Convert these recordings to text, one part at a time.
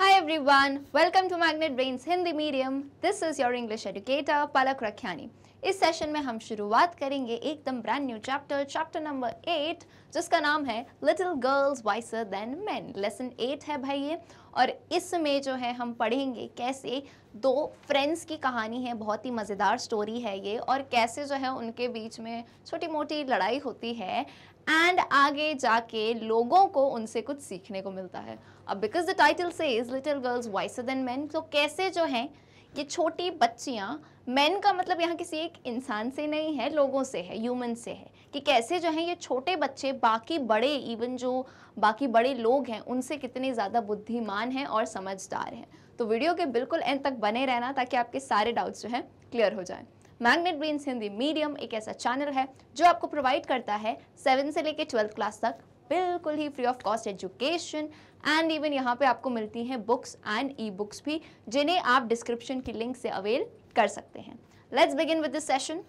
Hi everyone, welcome to Magnet Brains Hindi Medium. This is your English educator Palak Rakhyani. इस session में हम शुरुआत करेंगे एकदम brand new chapter chapter number eight जिसका नाम है little girls wiser than man lesson eight है भाई ये और इसमें जो है हम पढ़ेंगे कैसे दो फ्रेंड्स की कहानी है बहुत ही मज़ेदार स्टोरी है ये और कैसे जो है उनके बीच में छोटी मोटी लड़ाई होती है एंड आगे जाके लोगों को उनसे कुछ सीखने को मिलता है अब because the title says is little girls wiser than man तो कैसे जो हैं ये छोटी बच्चियाँ मैन का मतलब यहाँ किसी एक इंसान से नहीं है लोगों से है ह्यूमन से है कि कैसे जो हैं ये छोटे बच्चे बाकी बड़े इवन जो बाकी बड़े लोग हैं उनसे कितने ज़्यादा बुद्धिमान हैं और समझदार हैं तो वीडियो के बिल्कुल एंड तक बने रहना ताकि आपके सारे डाउट्स जो हैं क्लियर हो जाएं मैग्नेट ब्रेन्स हिंदी मीडियम एक ऐसा चैनल है जो आपको प्रोवाइड करता है सेवन से लेकर ट्वेल्थ क्लास तक बिल्कुल ही free of cost education and even यहाँ पे आपको मिलती हैं बुक्स एंड ई बुक्स भी जिन्हें आप डिस्क्रिप्शन की लिंक से अवेल कर सकते हैं let's begin with this session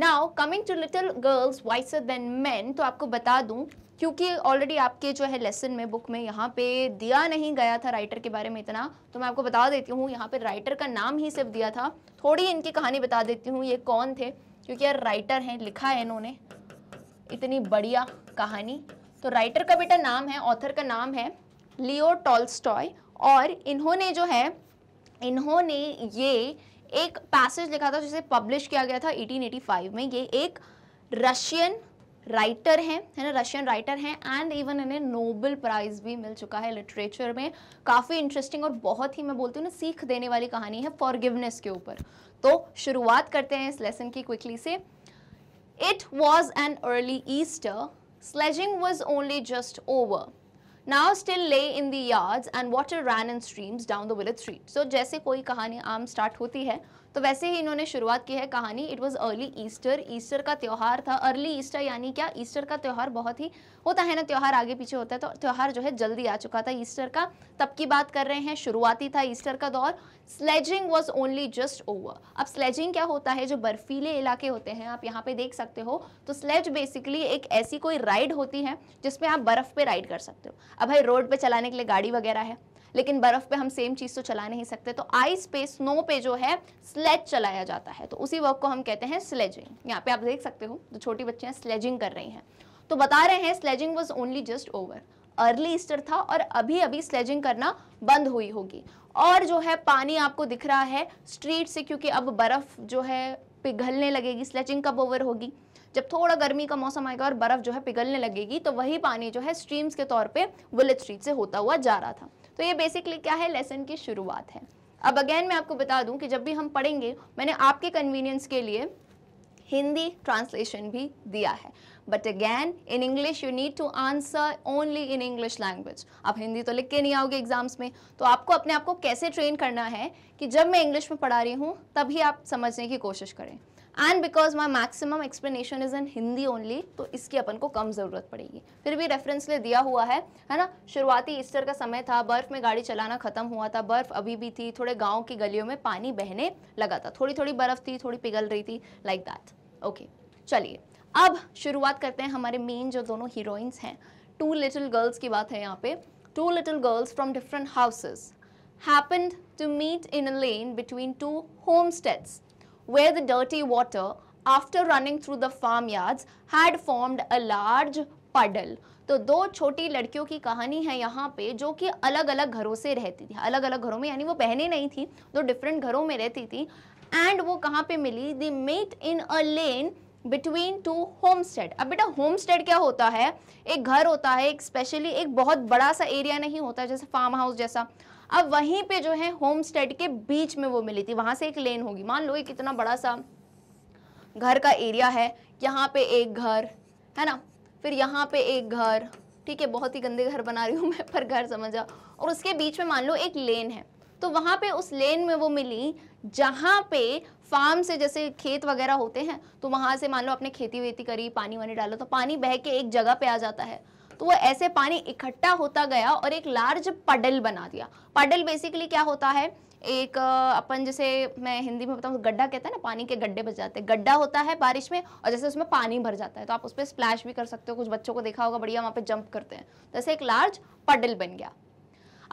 now coming to little girls wiser than man तो आपको बता दूं क्योंकि ऑलरेडी आपके जो है लेसन में बुक में यहाँ पे दिया नहीं गया था राइटर के बारे में इतना तो मैं आपको बता देती हूँ यहाँ पे राइटर का नाम ही सिर्फ दिया था थोड़ी इनकी कहानी बता देती हूँ ये कौन थे क्योंकि यार राइटर हैं लिखा है इन्होंने इतनी बढ़िया कहानी तो राइटर का बेटा नाम है ऑथर का नाम है लियो टॉल्स्टॉय और इन्होंने जो है इन्होंने ये एक पैसेज लिखा था जिसे पब्लिश किया गया था 1885 में ये एक रशियन राइटर हैं है ना रशियन राइटर हैं एंड इवन इन्हें नोबेल प्राइज़ भी मिल चुका है लिटरेचर में काफ़ी इंटरेस्टिंग और बहुत ही मैं बोलती हूँ ना सीख देने वाली कहानी है फॉरगिवनेस के ऊपर तो शुरुआत करते हैं इस लेसन की क्विकली से it was an early Easter sledging was only just over now still lay in the yards and water ran in streams down the village street so जैसे कोई कहानी आम स्टार्ट होती है तो वैसे ही इन्होंने शुरुआत की है कहानी it was early Easter Easter का त्यौहार था अर्ली ईस्टर यानी क्या ईस्टर का त्यौहार बहुत ही होता है ना त्यौहार आगे पीछे होता है तो त्यौहार जो है जल्दी आ चुका था ईस्टर का तब की बात कर रहे हैं शुरुआती था ईस्टर का दौर sledging was only just over अब स्लेजिंग क्या होता है जो बर्फीले इलाके होते हैं आप यहाँ पे देख सकते हो तो स्लेज बेसिकली एक ऐसी कोई राइड होती है जिसमें आप बर्फ पे राइड कर सकते हो अब भाई रोड पे चलाने के लिए गाड़ी वगैरह है लेकिन बर्फ पे हम सेम चीज तो चला नहीं सकते तो आइस पे स्नो पे जो है स्लेज चलाया जाता है तो उसी वर्क को हम कहते हैं स्लेजिंग यहाँ पे आप देख सकते हो जो छोटी बच्चियां स्लेजिंग कर रही हैं तो बता रहे हैं sledging was only just over early Easter था और अभी अभी स्लेजिंग करना बंद हुई होगी और जो है पानी आपको दिख रहा है स्ट्रीट से क्योंकि अब बर्फ़ जो है पिघलने लगेगी स्लेजिंग कब ओवर होगी जब थोड़ा गर्मी का मौसम आएगा और बर्फ़ जो है पिघलने लगेगी तो वही पानी जो है स्ट्रीम्स के तौर पे वुलेट स्ट्रीट से होता हुआ जा रहा था तो ये बेसिकली क्या है लेसन की शुरुआत है अब अगेन मैं आपको बता दूं कि जब भी हम पढ़ेंगे मैंने आपके कन्वीनियंस के लिए हिंदी ट्रांसलेशन भी दिया है but again in English you need to answer only in English language आप हिंदी तो लिख के नहीं आओगे एग्जाम्स में तो आपको अपने आप को कैसे ट्रेन करना है कि जब मैं इंग्लिश में पढ़ा रही हूँ तभी आप समझने की कोशिश करें and because my maximum explanation is in Hindi only तो इसकी अपन को कम ज़रूरत पड़ेगी फिर भी रेफरेंस ले दिया हुआ है है ना शुरुआती ईस्टर का समय था बर्फ़ में गाड़ी चलाना ख़त्म हुआ था बर्फ़ अभी भी थी थोड़े गाँव की गलियों में पानी बहने लगा था थोड़ी थोड़ी बर्फ़ थी थोड़ी पिघल रही थी लाइक दैट ओके चलिए अब शुरुआत करते हैं हमारे मेन जो दोनों हीरोइंस हैं टू लिटिल गर्ल्स की बात है यहाँ पे two little girls from different houses to meet in a lane between two homesteads where the dirty water after running through the farmyards had formed a large puddle. तो दो छोटी लड़कियों की कहानी है यहाँ पे जो कि अलग अलग घरों से रहती थी अलग अलग घरों में यानी वो बहने नहीं थी दो डिफरेंट घरों में रहती थी एंड वो कहाँ पे मिली they met in a lane between two homestead अब बेटा होमस्टेड क्या होता है एक घर होता है एक स्पेशली एक बहुत बड़ा सा एरिया नहीं होता जैसे फार्म हाउस जैसा अब वहीं पे जो है होम स्टेड के बीच में वो मिली थी वहां से एक लेन होगी मान लो एक इतना बड़ा सा घर का एरिया है यहाँ पे एक घर है ना फिर यहाँ पे एक घर ठीक है बहुत ही गंदे घर बना रही हूँ मैं पर घर समझा और उसके बीच में मान लो एक लेन है तो वहाँ पे उस लेन में वो मिली जहाँ पे फार्म से जैसे खेत वगैरह होते हैं तो वहाँ से मान लो आपने खेती वेती करी पानी वानी डाला तो पानी बह के एक जगह पे आ जाता है तो वो ऐसे पानी इकट्ठा होता गया और एक लार्ज पडल बना दिया पडल बेसिकली क्या होता है एक अपन जैसे मैं हिंदी में बताऊँ तो गड्ढा कहते हैं ना पानी के गड्ढे बच जाते हैं गड्ढा होता है बारिश में और जैसे उसमें पानी भर जाता है तो आप उस पर स्प्लैश भी कर सकते हो कुछ बच्चों को देखा होगा बढ़िया वहाँ पे जंप करते हैं जैसे तो एक लार्ज पडल बन गया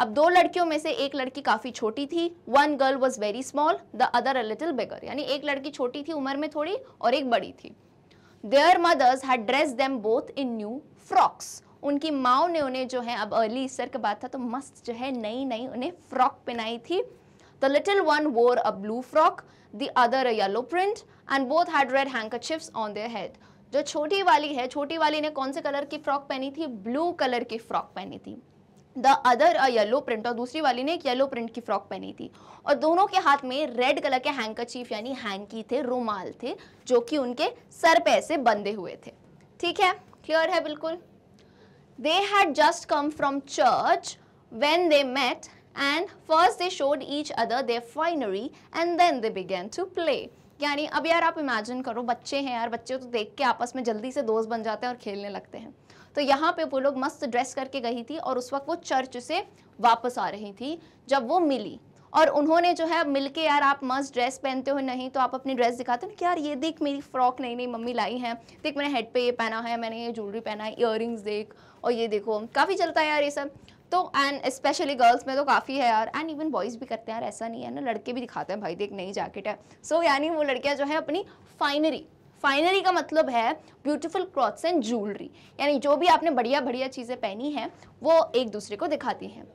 अब दो लड़कियों में से एक लड़की काफ़ी छोटी थी one girl was very small the other a little bigger यानी एक लड़की छोटी थी उम्र में थोड़ी और एक बड़ी थी their mothers had dress them both in new frocks उनकी माओ ने उन्हें जो है अब अर्ली ईस्टर का बात था तो मस्त जो है नई नई उन्हें फ्रॉक पहनाई थी the little one wore a blue frock the other a yellow print and both had red handkerchiefs on their head जो छोटी वाली है छोटी वाली ने कौन से कलर की फ्रॉक पहनी थी ब्लू कलर की फ्रॉक पहनी थी the other a yellow print और दूसरी वाली ने एक येलो प्रिंट की फ्रॉक पहनी थी और दोनों के हाथ में रेड कलर के हैंकरचीफ यानी हैंकी थे रुमाल थे जो कि उनके सर पे ऐसे बंधे हुए थे ठीक है क्लियर है बिल्कुल They had just come from church when they met and first they showed each other their finery and then they began to play. यानी अब यार आप इमेजिन करो बच्चे हैं यार बच्चे तो देख के आपस में जल्दी से दोस्त बन जाते हैं और खेलने लगते हैं तो यहाँ पे वो लोग मस्त ड्रेस करके गई थी और उस वक्त वो चर्च से वापस आ रही थी जब वो मिली और उन्होंने जो है मिलके यार आप मस्त ड्रेस पहनते हो नहीं तो आप अपनी ड्रेस दिखाते हो कि यार ये देख मेरी फ्रॉक नई नई मम्मी लाई है देख मैंने हेड पे ये पहना है मैंने ये ज्वेलरी पहना है इयर देख और ये देखो काफ़ी चलता है यार ये सब तो एंड स्पेशली गर्ल्स में तो काफ़ी है यार एंड इवन बॉयज़ भी करते हैं यार ऐसा नहीं है ना लड़के भी दिखाते हैं भाई देख नई जैकेट है सो so, यानी वो लड़कियाँ जो है अपनी फाइनरी फाइनरी का मतलब है ब्यूटीफुल क्लॉथ्स एंड ज्वेलरी यानी जो भी आपने बढ़िया बढ़िया चीज़ें पहनी हैं वो एक दूसरे को दिखाती हैं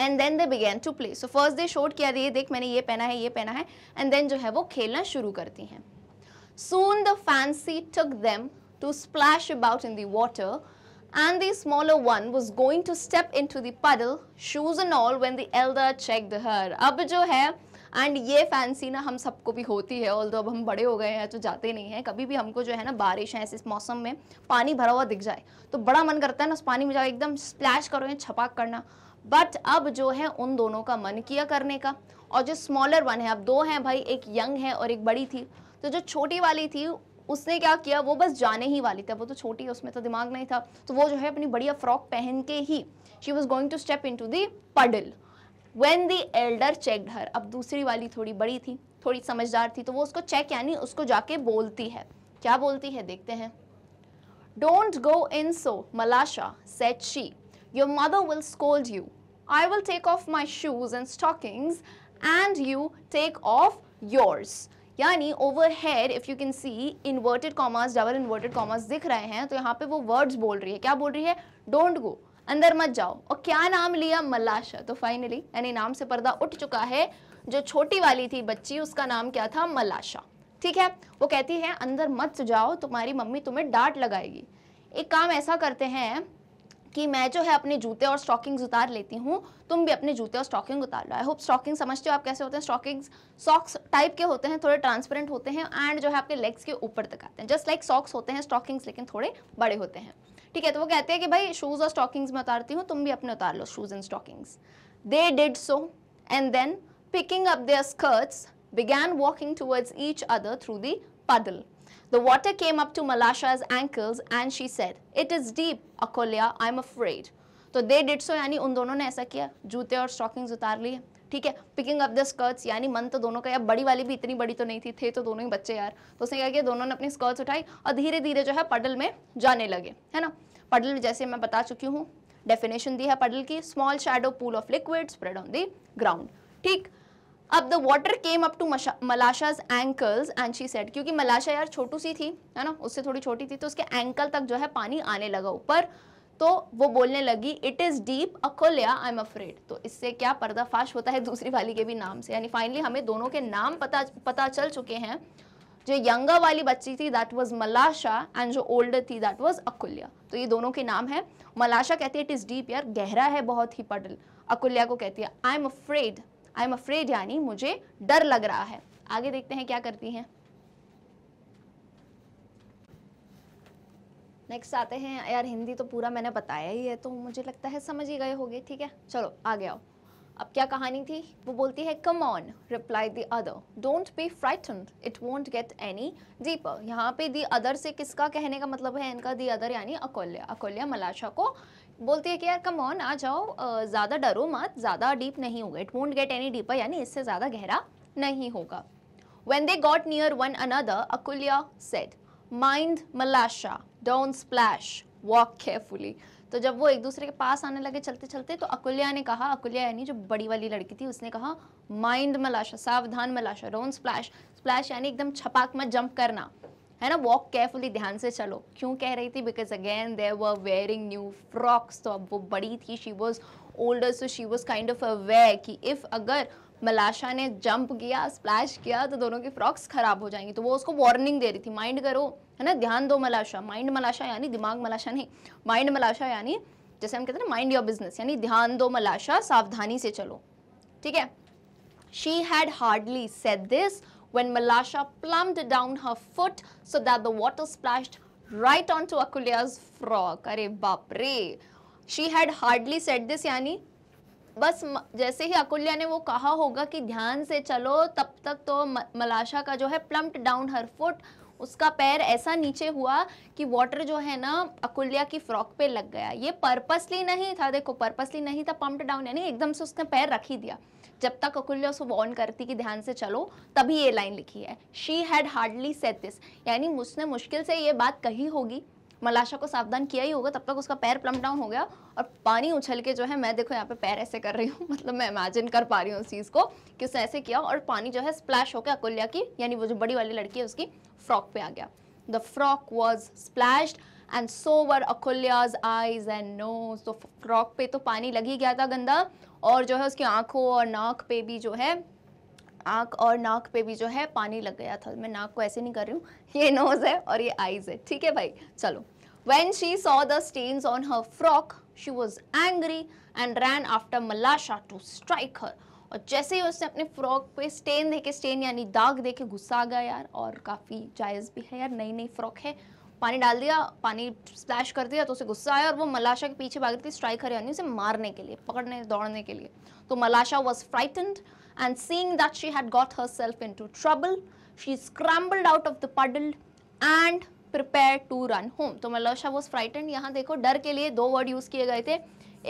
and then they began to play so first they showed किया ये देख मैंने ये पहना है ये पहना है एंड देन जो है वो खेलना शुरू करती हैं soon the fancy took them to splash about in the water and the smaller one was going to step into the puddle, shoes and all, when the elder checked her. ab jo hai and ये fancy ना हम सबको भी होती है all अब हम बड़े हो गए हैं तो जाते नहीं हैं कभी भी हमको जो है ना बारिश है ऐसे मौसम में पानी भरा हुआ दिख जाए तो बड़ा मन करता है ना उस पानी में जाओ एकदम स्प्लैश करो या छपाक करना बट अब जो है उन दोनों का मन किया करने का और जो स्मॉलर वन है अब दो हैं भाई एक यंग है और एक बड़ी थी तो जो छोटी वाली थी उसने क्या किया वो बस जाने ही वाली थी वो तो छोटी है उसमें तो दिमाग नहीं था तो वो जो है अपनी बढ़िया फ्रॉक पहन के ही she was going to step into the puddle when the elder check her अब दूसरी वाली थोड़ी बड़ी थी थोड़ी समझदार थी तो वो उसको चेक यानी उसको जाके बोलती है क्या बोलती है देखते हैं don't go in so Malasha said she your mother will scold you I will take off my shoes and stockings and you take off yours यानी over head if you can see inverted commas double inverted commas दिख रहे हैं तो यहाँ पे वो words बोल रही है क्या बोल रही है डोंट गो अंदर मत जाओ और क्या नाम लिया मलाशा तो फाइनली यानी नाम से पर्दा उठ चुका है जो छोटी वाली थी बच्ची उसका नाम क्या था मलाशा ठीक है वो कहती है अंदर मत जाओ तुम्हारी मम्मी तुम्हें डांट लगाएगी एक काम ऐसा करते हैं कि मैं जो है अपने जूते और स्टॉकिंग्स उतार लेती हूँ तुम भी अपने जूते और स्टॉकिंग उतार लो आई होप स्टॉकिंग समझते हो आप कैसे होते हैं स्टॉकिंग्स सॉक्स टाइप के होते हैं थोड़े ट्रांसपेरेंट होते हैं एंड जो है आपके लेग्स के ऊपर तक आते हैं जस्ट लाइक सॉक्स होते हैं स्टॉकिंग्स लेकिन थोड़े बड़े होते हैं ठीक है तो वो कहते हैं कि भाई शूज़ और स्टॉकिंग्स में उतारती हूँ तुम भी अपने उतार लो shoes and stockings they did so and then picking up their skirts began walking towards each other through the puddle The water came up to Malasha's ankles and she said, It is deep, Akolya, I am afraid. So तो they did so, yani un dono ne aisa kiya, जूते aur stockings utar liye. ठीक है picking up the skirts यानी मन तो दोनों का या बड़ी वाली भी इतनी बड़ी तो नहीं थी थे तो दोनों ही बच्चे यार तो उसने क्या किया दोनों ने अपनी स्कर्ट्स उठाई और धीरे धीरे जो है पडल में जाने लगे है ना पडल जैसे मैं बता चुकी हूँ डेफिनेशन दी है पडल की small shadow pool of liquid spread on the ground ठीक अब the water came up to Malasha's ankles and she said क्योंकि मलाशा यार छोटू सी थी है ना उससे थोड़ी छोटी थी तो उसके एंकल तक जो है पानी आने लगा ऊपर तो वो बोलने लगी it is deep Akulya I am afraid तो इससे क्या पर्दाफाश होता है दूसरी वाली के भी नाम से यानी फाइनली हमें दोनों के नाम पता पता चल चुके हैं जो यंगा वाली बच्ची थी दैट वॉज मलाशा एंड जो ओल्डर थी दैट वॉज अकुल्या तो ये दोनों के नाम है मलाशा कहती है इट इज़ डीप यार गहरा है बहुत ही पडल अकुल्या को कहती है I am afraid I am afraid यानी मुझे डर लग रहा है आगे देखते हैं क्या करती हैं नेक्स्ट आते हैं यार हिंदी तो पूरा मैंने बताया ही है तो मुझे लगता है समझ ही गए होगे ठीक है चलो आ गया अब क्या कहानी थी वो बोलती है come on replied the other don't be frightened it won't get any deeper यहाँ पे दी अदर से किसका कहने का मतलब है इनका दी अदर यानी अकोल्या अकोल्या मलाशा को बोलती है कि यार कम ऑन आ जाओ ज़्यादा डरो मत ज़्यादा डीप नहीं होगा it won't get any deeper यानी इससे ज़्यादा गहरा नहीं होगा when they got near one another Akulya said mind Malasha don't splash walk carefully तो जब वो एक दूसरे के पास आने लगे चलते चलते तो अकुल्या ने कहा अकुल्या यानी जो बड़ी वाली लड़की थी उसने कहा माइंड मलाशा सावधान मलाशा डोंट स्प्लैश स्प्लैश यानी एकदम छपाक मत जंप करना है ना वॉक केयरफुली ध्यान से चलो क्यों कह रही थी because again there were wearing new frocks तो अब वो बड़ी थी she was older so she was kind of aware कि इफ़ अगर मलाशा ने जंप किया स्प्लैश किया तो दोनों की फ्रॉक्स खराब हो जाएंगी तो वो उसको वार्निंग दे रही थी माइंड करो है ना ध्यान दो मलाशा माइंड मलाशा यानी दिमाग मलाशा नहीं माइंड मलाशा यानी जैसे हम कहते हैं ना माइंड योर बिजनेस यानी ध्यान दो मलाशा सावधानी से चलो ठीक है she had hardly said this when Malasha plumped down her foot so that the water splashed right onto Akulya's frock. अरे बाप रे she had hardly said this यानी बस जैसे ही अकुल्या ने वो कहा होगा कि ध्यान से चलो तब तक तो मलाशा का जो है प्लम्प्ट डाउन हर फुट उसका पैर ऐसा नीचे हुआ कि वाटर जो है ना अकुल्या की फ्रॉक पे लग गया ये पर्पसली नहीं था देखो पर्पसली नहीं था पम्प्ट डाउन यानी एकदम से उसने पैर रख ही दिया जब तक अकुल्या उसको वॉर्न करती कि ध्यान से चलो तभी ये लाइन लिखी है she had hardly said this यानी उसने मुश्किल से ये बात कही होगी मलाशा को सावधान किया ही होगा तब तक उसका पैर प्लम डाउन हो गया और पानी उछल के जो है मैं देखो यहाँ पे पैर ऐसे कर रही हूँ मतलब मैं इमेजिन कर पा रही हूँ उस चीज़ को कि उसने ऐसे किया और पानी जो है स्प्लैश होकर अकुल्या की यानी वो जो बड़ी वाली लड़की है उसकी फ्रॉक पे आ गया the frock was splashed and so were Akulya's eyes and nose so frock पे तो पानी लग ही गया था गंदा और जो है उसकी आँखों और नाक पे भी जो है आँख और नाक पे भी जो है पानी लग गया था मैं नाक को ऐसे नहीं कर रही हूँ ये नोज़ है और ये आईज़ है ठीक है भाई चलो when she saw the stains on her frock she was angry and ran after Malasha to strike her और जैसे ही उसने अपने फ्रॉक पे स्टेन देखे स्टेन यानी दाग देखे गुस्सा आ गया यार और काफ़ी जायज़ भी है यार नई नई फ्रॉक है पानी डाल दिया पानी स्प्लैश कर दिया तो उसे गुस्सा आया और वो मलाशा के पीछे भाग रही थी स्ट्राइक हरियाणी उसे मारने के लिए पकड़ने दौड़ने के लिए तो Malasha was frightened that she had got herself into trouble she scrambled out of the puddle and prepare to run home तो मलशा was frightened. यहाँ देखो डर के लिए दो वर्ड यूज़ किए गए थे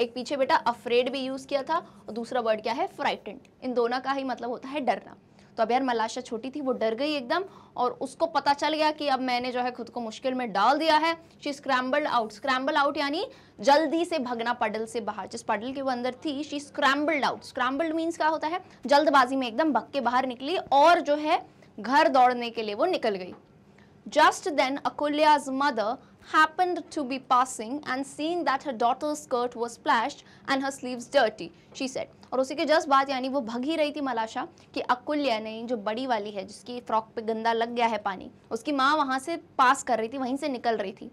एक पीछे बेटा अफ्रेड भी यूज़ किया था और दूसरा वर्ड क्या है फ्राइटेंड इन दोनों का ही मतलब होता है डरना तो अब यार मलाशा छोटी थी वो डर गई एकदम और उसको पता चल गया कि अब मैंने जो है खुद को मुश्किल में डाल दिया है she scrambled out scramble out यानी जल्दी से भगना पडल से बाहर जिस पडल के वो अंदर थी she scrambled out scrambled means क्या होता है जल्दबाजी में एकदम भग के बाहर निकली और जो है घर दौड़ने के लिए वो निकल गई just then Akulya's mother happened to be passing and seeing that her daughter's skirt was splashed and her sleeves dirty, she said, और उसी के जस्ट बाद यानी वो भग ही रही थी मलाशा कि अकुल यानी जो बड़ी वाली है जिसकी फ्रॉक पे गंदा लग गया है पानी उसकी माँ वहाँ से पास कर रही थी वहीं से निकल रही थी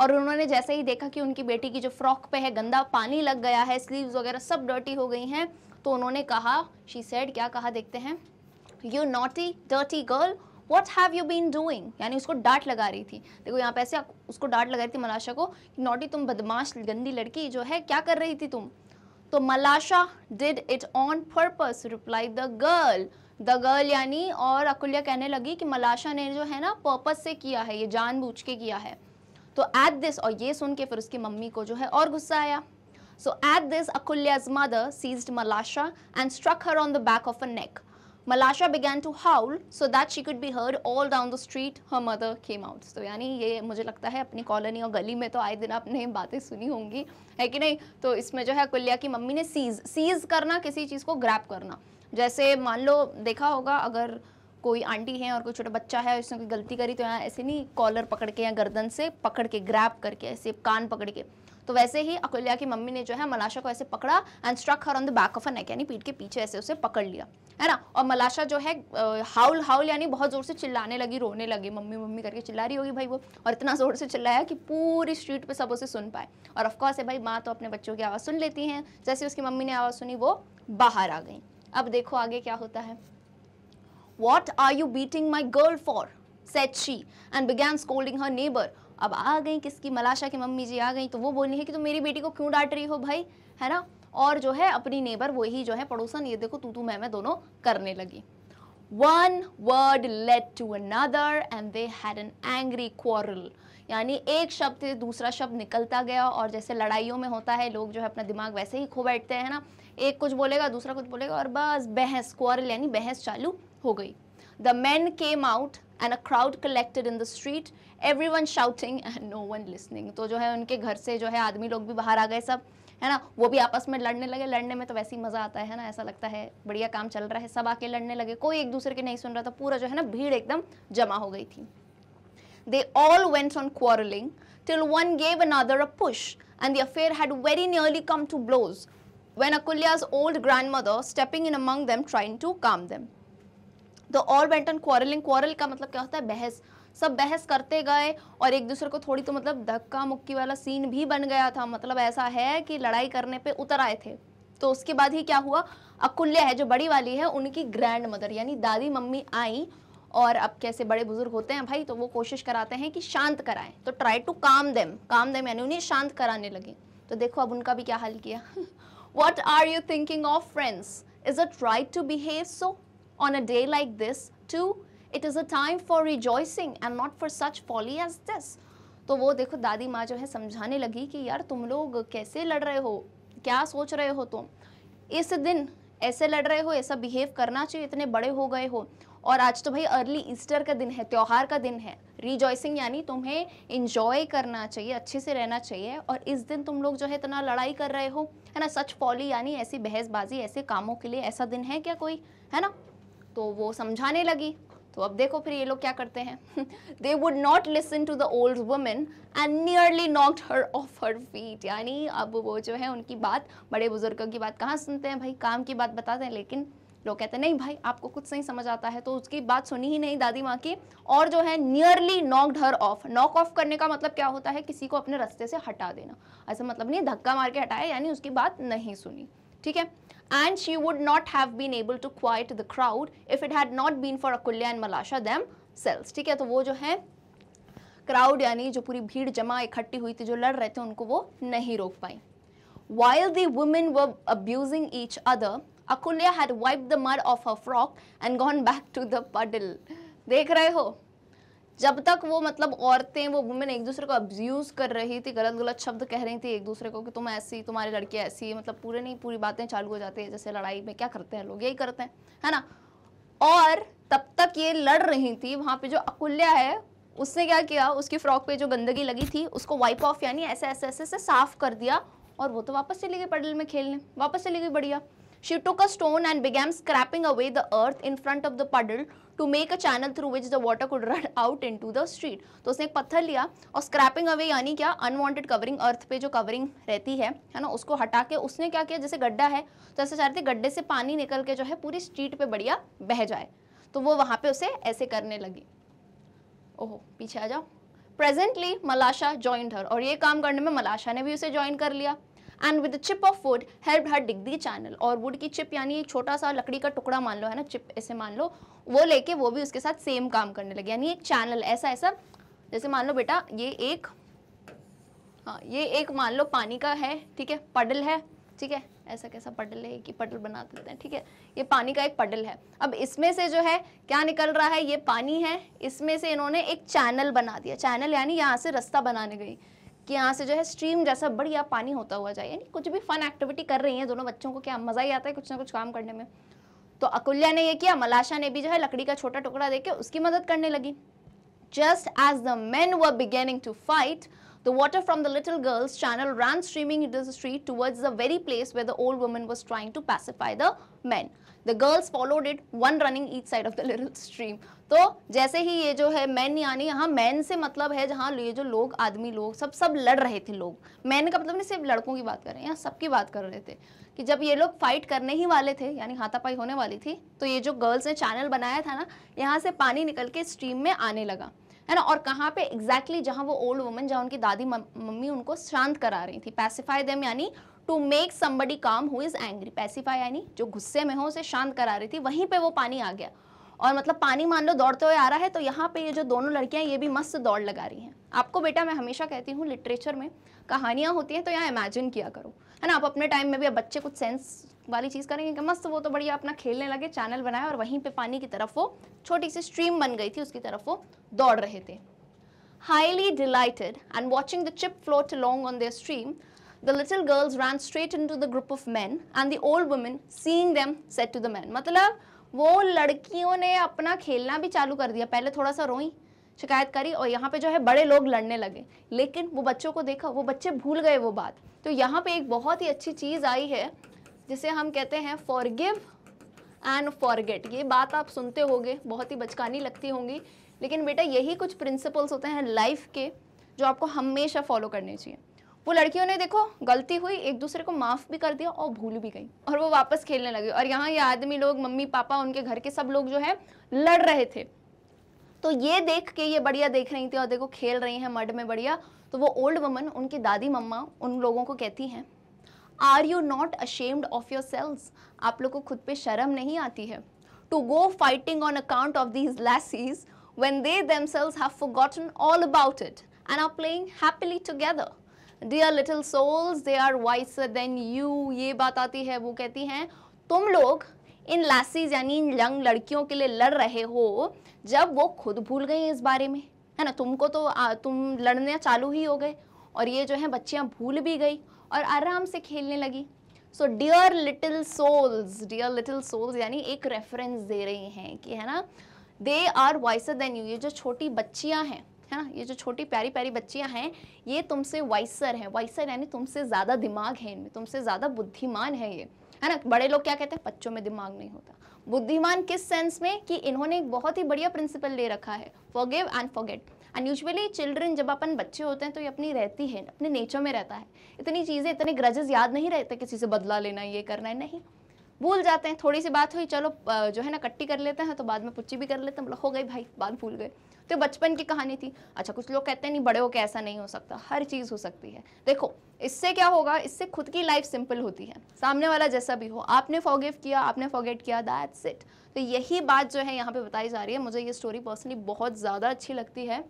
और उन्होंने जैसे ही देखा कि उनकी बेटी की जो फ्रॉक पे है गंदा पानी लग गया है स्लीव्स वगैरह सब डर्टी हो गई हैं तो उन्होंने कहा शी सेड क्या कहा देखते हैं you naughty dirty girl what have you been doing यानी उसको डांट लगा रही थी देखो यहाँ पे ऐसे उसको डांट लगा रही थी मलाशा को कि नॉटी तुम बदमाश गंदी लड़की जो है क्या कर रही थी तुम तो Malasha did it on purpose replied the girl the girl यानी और अकुल्या कहने लगी कि मलाशा ने जो है ना पर्पस से किया है ये जानबूझ के किया है तो एट दिस और ये सुन के फिर उसकी मम्मी को जो है और गुस्सा आया so at this Akulya's mother seized Malasha and struck her on the back of a neck Malasha began to howl so that she could be heard all down the street. Her mother came out. So, तो यानी ये मुझे लगता है अपनी colony और गली में तो आए दिन आपने बातें सुनी होंगी है कि नहीं तो इसमें जो है कुल्या की मम्मी ने सीज सीज करना किसी चीज़ को ग्रैप करना जैसे मान लो देखा होगा अगर कोई आंटी है और कोई छोटा बच्चा है उसने कोई गलती करी तो यहाँ ऐसे नहीं कॉलर पकड़ के या गर्दन से पकड़ के ग्रैप करके ऐसे कान पकड़ के तो वैसे ही अकुल्या की मम्मी ने जो है मलाशा को ऐसे पकड़ा and struck her on the back of a neck यानी पीठ के पीछे ऐसे उसे पकड़ लिया है ना और मलाशा जो है हाउल हाउल यानी बहुत जोर से चिल्लाने लगी रोने लगी मम्मी मम्मी करके चिल्ला रही होगी भाई वो और इतना जोर से चिल्लाया कि पूरी स्ट्रीट पे सब उसे सुन पाए और ऑफकोर्स है भाई माँ तो अपने बच्चों की आवाज़ सुन लेती हैं जैसे उसकी मम्मी ने आवाज़ सुनी वो बाहर आ गई अब देखो आगे क्या होता है what are you beating my girl for said she and began scolding her neighbour अब आ गई किसकी मलाशा की मम्मी जी आ गई तो वो बोल रही है कि तुम तो मेरी बेटी को क्यों डांट रही हो भाई है ना और जो है अपनी नेबर वही जो है पड़ोसन ये देखो तू तू मैं मैं दोनों करने लगी one word led to another and they had an angry quarrel यानी एक शब्द से दूसरा शब्द निकलता गया और जैसे लड़ाइयों में होता है लोग जो है अपना दिमाग वैसे ही खो बैठते हैं ना एक कुछ बोलेगा दूसरा कुछ बोलेगा और बस बहस क्वारल यानी बहस चालू हो गई the man came out and a crowd collected in the street everyone shouting and no one listening तो जो है उनके घर से जो है आदमी लोग भी बाहर आ गए सब है ना वो भी आपस में लड़ने लगे लड़ने में तो वैसे ही मजा आता है ना ऐसा लगता है बढ़िया काम चल रहा है सब आके लड़ने लगे कोई एक दूसरे के नहीं सुन रहा था पूरा जो है ना भीड़ एकदम जमा हो गई थी they all went on quarrelling till one gave another a push and the affair had very nearly come to blows when Akulya's old grandmother stepping in among them trying to calm them the all went on quarrelling quarrel का मतलब क्या होता है बहस सब बहस करते गए और एक दूसरे को थोड़ी तो मतलब धक्का मुक्की वाला सीन भी बन गया था मतलब ऐसा है कि लड़ाई करने पे उतर आए थे तो उसके बाद ही क्या हुआ अकुल्या है जो बड़ी वाली है उनकी ग्रैंड मदर यानी दादी मम्मी आई और अब कैसे बड़े बुजुर्ग होते हैं भाई तो वो कोशिश कराते हैं कि शांत कराएं तो try to calm them calm them यानी उन्हें शांत कराने लगे तो देखो अब उनका भी क्या हल किया what are you thinking of friends is a try to behave so on a day like this to it is a time for rejoicing and not for such folly as this तो वो देखो दादी माँ जो है समझाने लगी कि यार तुम लोग कैसे लड़ रहे हो क्या सोच रहे हो तुम इस दिन ऐसे लड़ रहे हो ऐसा बिहेव करना चाहिए इतने बड़े हो गए हो और आज तो भाई अर्ली ईस्टर का दिन है त्यौहार का दिन है रिजॉइसिंग यानी तुम्हें इंजॉय करना चाहिए अच्छे से रहना चाहिए और इस दिन तुम लोग जो है इतना लड़ाई कर रहे हो है ना सच फॉली यानी ऐसी बहसबाजी ऐसे कामों के लिए ऐसा दिन है क्या कोई है ना तो वो समझाने लगी तो अब देखो फिर ये लोग क्या करते हैं they would not listen to the old women and nearly knocked her off her feet यानी अब वो जो है उनकी बात बड़े बुजुर्गों की बात कहाँ सुनते हैं भाई काम की बात बताते हैं लेकिन लोग कहते हैं नहीं भाई आपको कुछ नहीं समझ आता है तो उसकी बात सुनी ही नहीं दादी माँ की और जो है nearly knocked her off knock off करने का मतलब क्या होता है किसी को अपने रास्ते से हटा देना ऐसा मतलब नहीं धक्का मार के हटाया यानी उसकी बात नहीं सुनी ठीक है and she would not have been able to quiet the crowd if it had not been for Akulya and Malasha themselves ठीक है तो वो जो है क्राउड यानी जो पूरी भीड़ जमा इकट्ठी हुई थी जो लड़ रहे थे उनको वो नहीं रोक पाई While the women were abusing each other, Akulya had wiped the mud off her frock and gone back to the puddle. देख रहे हो जब तक वो मतलब औरतें वो वुमेन एक दूसरे को अब्यूज़ कर रही थी गलत गलत शब्द कह रही थी एक दूसरे को कि तुम ऐसी तुम्हारी लड़की ऐसी मतलब पूरे नहीं पूरी बातें चालू हो जाती है जैसे लड़ाई में क्या करते हैं लोग यही करते हैं है ना और तब तक ये लड़ रही थी वहाँ पे जो अकुल्या है उसने क्या किया उसकी फ्रॉक पे जो गंदगी लगी थी उसको वाइप ऑफ यानी ऐसे ऐसे ऐसे साफ कर दिया और वो तो वापस चली गई पडल में खेलने वापस चली गई बढ़िया She took a stone and began scraping away the earth in front of the puddle to make a channel through which the water could run out into the street. तो उसने एक पत्थर लिया और स्क्रैपिंग अवे यानी क्या unwanted covering अर्थ पे जो कवरिंग रहती है है ना उसको हटा के उसने क्या किया जैसे गड्ढा है तो ऐसे चाहते गड्ढे से पानी निकल के जो है पूरी स्ट्रीट पे बढ़िया बह जाए तो वो वहाँ पे उसे ऐसे करने लगी ओहो पीछे आ जाओ प्रेजेंटली मलाशा ज्वाइंट हर और ये काम करने में मलाशा ने भी उसे ज्वाइन कर लिया and with chip of wood help her dig the channel और वुड की चिप यानी एक छोटा सा लकड़ी का टुकड़ा मान लो है ना चिप ऐसे मान लो वो लेके वो भी उसके साथ सेम काम करने लगे यानी एक चैनल ऐसा ऐसा जैसे मान लो बेटा ये एक हाँ ये एक मान लो पानी का है ठीक है पडल है ठीक है ऐसा कैसा पडल है कि पडल बना देते हैं ठीक है ये पानी का एक पडल है अब इसमें से जो है क्या निकल रहा है ये पानी है इसमें से इन्होंने एक चैनल बना दिया चैनल यानी यहाँ से रास्ता बनाने गई कि यहाँ से जो है स्ट्रीम जैसा बढ़िया पानी होता हुआ जाए यानी कुछ भी फन एक्टिविटी कर रही हैं दोनों बच्चों को क्या मज़ा ही आता है कुछ ना कुछ काम करने में तो अकुल्या ने ये किया मलाशा ने भी जो है लकड़ी का छोटा टुकड़ा देके उसकी मदद करने लगी just as the man were beginning to fight the water from the little girls channel ran streaming in the street towards the very place where the old woman was trying to pacify the the girls followed it one running each side of the little stream तो जैसे ही ये जो है man यानी यहाँ man से मतलब है जहाँ ये जो लोग आदमी लोग सब सब लड़ रहे थे लोग मैन का मतलब नहीं सिर्फ लड़कों की बात कर रहे हैं यहाँ सबकी बात कर रहे थे कि जब ये लोग फाइट करने ही वाले थे यानी हाथापाई होने वाली थी तो ये जो गर्ल्स ने चैनल बनाया था ना यहाँ से पानी निकल के स्ट्रीम में आने लगा है ना और कहाँ पे एग्जैक्टली exactly जहाँ वो ओल्ड वुमन जहाँ उनकी दादी मम्मी उनको शांत करा रही थी पैसिफाई देम यानी to make somebody calm who is angry pacify यानी जो गुस्से में हो उसे शांत करा रही थी वहीं पे वो पानी आ गया और मतलब पानी मान लो दौड़ते हुए आ रहा है तो यहाँ पे ये जो दोनों लड़कियाँ ये भी मस्त दौड़ लगा रही हैं आपको बेटा मैं हमेशा कहती हूँ लिटरेचर में कहानियाँ होती हैं तो यहाँ इमेजिन किया करो है ना आप अपने टाइम में भी अब बच्चे कुछ सेंस वाली चीज़ करेंगे कि मस्त वो तो बढ़िया अपना खेलने लगे चैनल बनाया और वहीं पर पानी की तरफ वो छोटी सी स्ट्रीम बन गई थी उसकी तरफ वो दौड़ रहे थे highly delighted and watching the chip float along on the stream The little girls ran straight into the group of men and the old women, seeing them, said to the men. मतलब वो लड़कियों ने अपना खेलना भी चालू कर दिया पहले थोड़ा सा रोई शिकायत करी और यहाँ पे जो है बड़े लोग लड़ने लगे लेकिन वो बच्चों को देखा वो बच्चे भूल गए वो बात तो यहाँ पे एक बहुत ही अच्छी चीज़ आई है जिसे हम कहते हैं फॉरगिव एंड फॉरगेट ये बात आप सुनते होगे बहुत ही बचकानी लगती होंगी लेकिन बेटा यही कुछ प्रिंसिपल्स होते हैं लाइफ के जो आपको हमेशा फॉलो करने चाहिए वो लड़कियों ने देखो गलती हुई एक दूसरे को माफ़ भी कर दिया और भूल भी गई और वो वापस खेलने लगे और यहाँ ये आदमी लोग मम्मी पापा उनके घर के सब लोग जो है लड़ रहे थे तो ये देख के ये बढ़िया देख रही थी और देखो खेल रही हैं मड में बढ़िया तो वो ओल्ड वमन उनकी दादी मम्मा उन लोगों को कहती हैं are you not ashamed of yourselves आप लोग को खुद पे शर्म नहीं आती है to go fighting on account of these lassies when they themselves have all about it and are playing happily together dear little souls they are wiser than you ये बात आती है वो कहती हैं तुम लोग इन लासीज यानी इन यंग लड़कियों के लिए लड़ रहे हो जब वो खुद भूल गई इस बारे में है ना तुमको तो आ, तुम लड़ने चालू ही हो गए और ये जो है बच्चियाँ भूल भी गई और आराम से खेलने लगी so dear little souls dear little souls यानी एक रेफरेंस दे रही हैं कि है ना they are wiser than you ये जो छोटी बच्चियाँ हैं है ना ये जो छोटी प्यारी प्यारी बच्चियाँ हैं ये तुमसे वाइसर हैं वाइसर यानी तुमसे ज़्यादा दिमाग है इनमें तुमसे ज़्यादा बुद्धिमान है ये है ना बड़े लोग क्या कहते हैं बच्चों में दिमाग नहीं होता बुद्धिमान किस सेंस में कि इन्होंने एक बहुत ही बढ़िया प्रिंसिपल ले रखा है forgive and forget and usually children जब अपन बच्चे होते हैं तो ये अपनी रहती है अपने नेचर में रहता है इतनी चीज़ें इतने ग्रजेस याद नहीं रहते किसी से बदला लेना ये करना है नहीं भूल जाते हैं थोड़ी सी बात हुई चलो जो है ना कट्टी कर लेते हैं तो बाद में पुच्ची भी कर लेते हैं बोला हो गई भाई बात भूल गए तो बचपन की कहानी थी अच्छा कुछ लोग कहते हैं नहीं बड़े हो के ऐसा नहीं हो सकता हर चीज़ हो सकती है देखो इससे क्या होगा इससे खुद की लाइफ सिंपल होती है सामने वाला जैसा भी हो आपने फॉगिव किया आपने फॉगेट किया दैट्स इट तो यही बात जो है यहाँ पे बताई जा रही है मुझे ये स्टोरी पर्सनली बहुत ज़्यादा अच्छी लगती है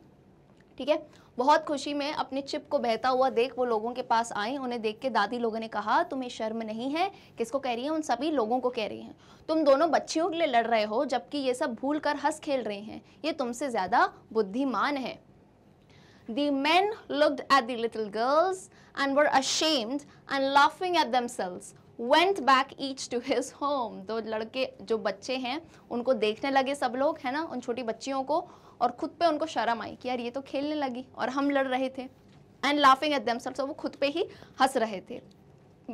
ठीक है बहुत खुशी में अपने चिप को बहता हुआ देख वो लोगों के पास आए उन्हें देख के दादी लोगों ने कहा तुम्हें शर्म नहीं है किसको कह रही है उन सभी लोगों को कह रही हैं तुम दोनों बच्चियों के लिए लड़ रहे हो जबकि ये सब भूल कर हंस खेल रहे हैं ये तुमसे ज़्यादा बुद्धिमान है The men looked at the little girls and were ashamed and laughing at themselves. Went back each to his home. दो लड़के जो बच्चे हैं उनको देखने लगे सब लोग है ना उन छोटी बच्चियों को और खुद पे उनको शर्म आई कि यार ये तो खेलने लगी और हम लड़ रहे थे एंड लाफिंग एट दम सल्स वो खुद पे ही हंस रहे थे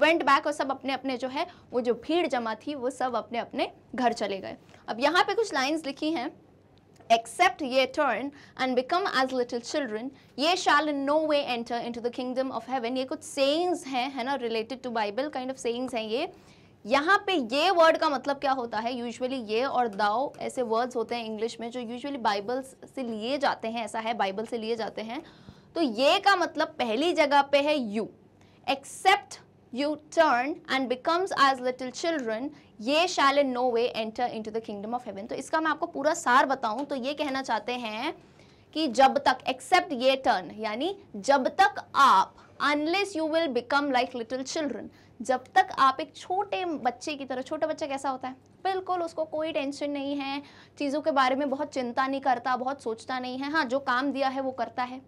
वेंट बैक और सब अपने अपने जो है वो जो भीड़ जमा थी वो सब अपने अपने घर चले गए अब यहाँ पे कुछ लाइन्स लिखी हैं except ye turn and become as little children ye shall in no way enter into the kingdom of heaven ये कुछ सेंग्स हैं है ना related to Bible kind of sayings हैं ये यहाँ पे ये वर्ड का मतलब क्या होता है यूजुअली ये और दाओ ऐसे वर्ड्स होते हैं इंग्लिश में जो यूजुअली बाइबल से लिए जाते हैं ऐसा है बाइबल से लिए जाते हैं तो ये का मतलब पहली जगह पे है you except you turn and becomes as little children ye shall in no way enter in the kingdom of heaven तो इसका मैं आपको पूरा सार बताऊँ तो ये कहना चाहते हैं कि जब तक एक्सेप्ट ये टर्न यानी जब तक आप unless you will become like little children जब तक आप एक छोटे बच्चे की तरह छोटा बच्चा कैसा होता है बिल्कुल उसको कोई टेंशन नहीं है चीज़ों के बारे में बहुत चिंता नहीं करता बहुत सोचता नहीं है हाँ जो काम दिया है वो करता है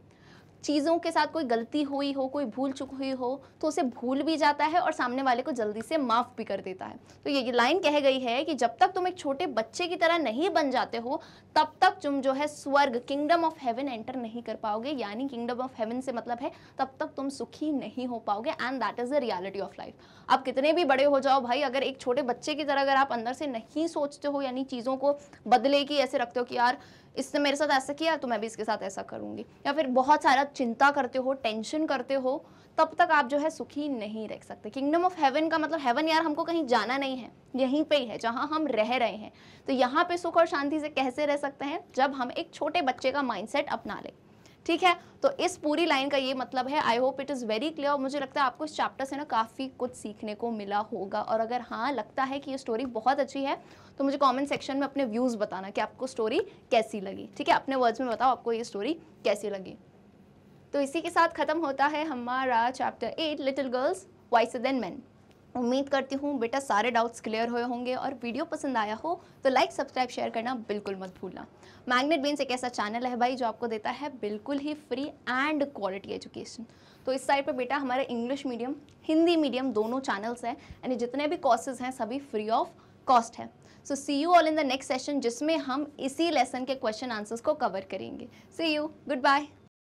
चीज़ों के साथ कोई गलती हुई हो कोई भूल चुक हुई हो तो उसे भूल भी जाता है और सामने वाले को जल्दी से माफ़ भी कर देता है तो ये, लाइन कह गई है कि जब तक तुम एक छोटे बच्चे की तरह नहीं बन जाते हो तब तक तुम जो है स्वर्ग किंगडम ऑफ हेवन एंटर नहीं कर पाओगे यानी किंगडम ऑफ हेवन से मतलब है तब तक तुम सुखी नहीं हो पाओगे and that is the reality of life आप कितने भी बड़े हो जाओ भाई अगर एक छोटे बच्चे की तरह अगर आप अंदर से नहीं सोचते हो यानी चीज़ों को बदले की ऐसे रखते हो कि यार इसने मेरे साथ ऐसा किया तो मैं भी इसके साथ ऐसा करूंगी या फिर बहुत सारा चिंता करते हो टेंशन करते हो तब तक आप जो है सुखी नहीं रह सकते किंगडम ऑफ हेवन का मतलब हेवन यार हमको कहीं जाना नहीं है यहीं पे ही है जहाँ हम रह रहे हैं तो यहाँ पे सुख और शांति से कैसे रह सकते हैं जब हम एक छोटे बच्चे का माइंडसेट अपना लें ठीक है तो इस पूरी लाइन का ये मतलब है I hope it is very clear और मुझे लगता है आपको इस चैप्टर से ना काफ़ी कुछ सीखने को मिला होगा और अगर हाँ लगता है कि ये स्टोरी बहुत अच्छी है तो मुझे कमेंट सेक्शन में अपने व्यूज़ बताना कि आपको स्टोरी कैसी लगी ठीक है अपने वर्ड्स में बताओ आपको ये स्टोरी कैसी लगी तो इसी के साथ ख़त्म होता है हमारा chapter at little girls wiser than men उम्मीद करती हूँ बेटा सारे डाउट्स क्लियर हुए होंगे और वीडियो पसंद आया हो तो लाइक सब्सक्राइब शेयर करना बिल्कुल मत भूलना मैग्नेट बीन्स एक ऐसा चैनल है भाई जो आपको देता है बिल्कुल ही फ्री एंड क्वालिटी एजुकेशन तो इस साइड पर बेटा हमारे इंग्लिश मीडियम हिंदी मीडियम दोनों चैनल्स हैं यानी जितने भी कोर्सेज हैं सभी फ्री ऑफ कॉस्ट है so see you all in the next session जिसमें हम इसी लेसन के क्वेश्चन आंसर्स को कवर करेंगे सी यू गुड बाय